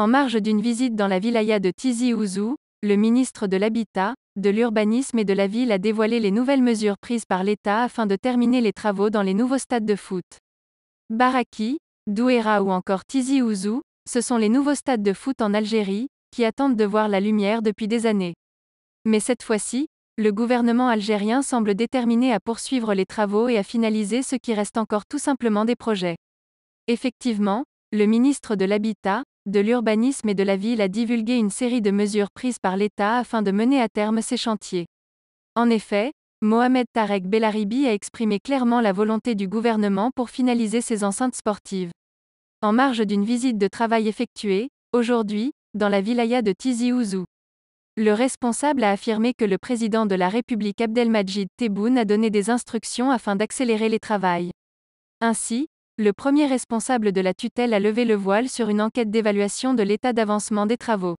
En marge d'une visite dans la wilaya de Tizi Ouzou, le ministre de l'Habitat, de l'Urbanisme et de la Ville a dévoilé les nouvelles mesures prises par l'État afin de terminer les travaux dans les nouveaux stades de foot. Baraki, Douera ou encore Tizi Ouzou, ce sont les nouveaux stades de foot en Algérie, qui attendent de voir la lumière depuis des années. Mais cette fois-ci, le gouvernement algérien semble déterminé à poursuivre les travaux et à finaliser ce qui reste encore tout simplement des projets. Effectivement, le ministre de l'Habitat, de l'Urbanisme et de la Ville a divulgué une série de mesures prises par l'État afin de mener à terme ces chantiers. En effet, Mohamed Tarek Bellaribi a exprimé clairement la volonté du gouvernement pour finaliser ces enceintes sportives. En marge d'une visite de travail effectuée, aujourd'hui, dans la wilaya de Tizi Ouzou. Le responsable a affirmé que le président de la République Abdelmajid Tebboune a donné des instructions afin d'accélérer les travaux. Ainsi, le premier responsable de la tutelle a levé le voile sur une enquête d'évaluation de l'état d'avancement des travaux.